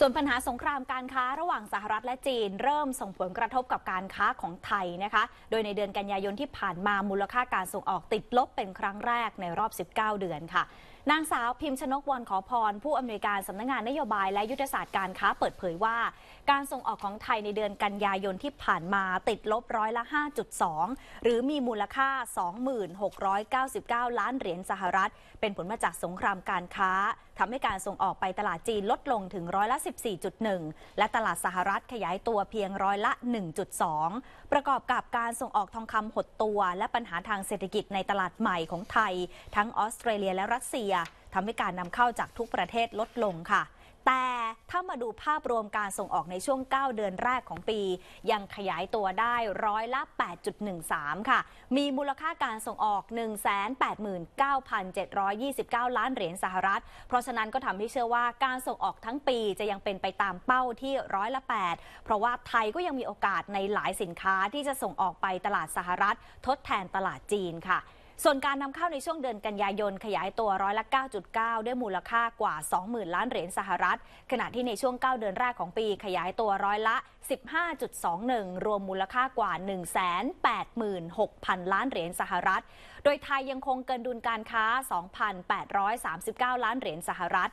ส่วนปัญหาสงครามการค้าระหว่างสหรัฐ และจีน เริ่มส่งผลกระทบกับการค้าของไทยนะคะ โดยในเดือนกันยายนที่ผ่านมามูลค่าการส่งออกติดลบเป็นครั้งแรกในรอบ 19 เดือนค่ะ นางสาวพิมชนกวรขอพรผู้อำนวยการสำนักงงานนโยบายและยุทธศาสตร์การค้าเปิดเผยว่า การส่งออกของไทยในเดือนกันยายนที่ผ่านมาติดลบร้อยละ 5.2 หรือมีมูลค่า 2699 ล้านเหรียญสหรัฐ เป็นผลมาจากสงครามการค้าทำให้การส่งออกไปตลาดจีนลดลงถึงร้อยละ1 4 1 และตลาดสหรัฐขยายตัวเพียงร้อยละ 1.2 ประกอบกับการส่งออกทองคำหดตัว และปัญหาทางเศรษฐกิจในตลาดใหม่ของไทย ทั้งออสเตรเลียและรัสเซียทำให้การนำเข้าจากทุกประเทศลดลงค่ะถ้ามาดูภาพรวมการส่งออกในช่วง 9 เดือนแรกของปี ยังขยายตัวได้ร้อยละ 8.13 ค่ะ มีมูลค่าการส่งออก189,729 ล้านเหรียญสหรัฐ เพราะฉะนั้นก็ทำให้เชื่อว่าการส่งออกทั้งปีจะยังเป็นไปตามเป้าที่ร้อยละ 8 เพราะว่าไทยก็ยังมีโอกาสในหลายสินค้าที่จะส่งออกไปตลาดสหรัฐ ทดแทนตลาดจีนค่ะส่วนการนำเข้าในช่วงเดือนกันยายนขยายตัวร้อยละ 9.9 ด้วยมูลค่ากว่า 20,000 ล้านเหรียญสหรัฐขณะที่ในช่วง 9 เดือนแรกของปีขยายตัวร้อยละ 15.21 รวมมูลค่ากว่า 186,000 ล้านเหรียญสหรัฐ โดยไทยยังคงเกินดุลการค้า 2,839 ล้านเหรียญสหรัฐ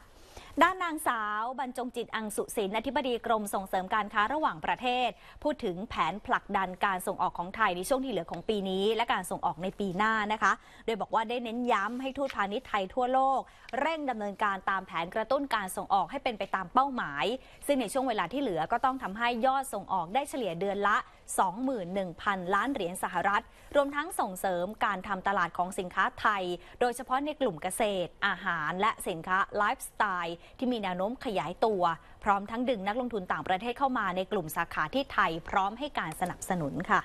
ด้านนางสาวบรรจงจิตอังสุศินอธิบดีกรมส่งเสริมการค้าระหว่างประเทศ พูดถึงแผนผลักดันการส่งออกของไทยในช่วงที่เหลือของปีนี้ และการส่งออกในปีหน้านะคะ โดยบอกว่าได้เน้นย้ำให้ทูตพาณิชย์ไทยทั่วโลกเร่งดำเนินการตามแผนกระตุ้นการส่งออกให้เป็นไปตามเป้าหมาย ซึ่งในช่วงเวลาที่เหลือก็ต้องทำให้ยอดส่งออกได้เฉลี่ยเดือนละ 21,000 ล้านเหรียญสหรัฐ รวมทั้งส่งเสริมการทำตลาดของสินค้าไทย โดยเฉพาะในกลุ่มเกษตร อาหาร และสินค้าไลฟ์สไตล์ที่มีแนวโน้มขยายตัว พร้อมทั้งดึงนักลงทุนต่างประเทศเข้ามาในกลุ่มสาขาที่ไทย พร้อมให้การสนับสนุนค่ะ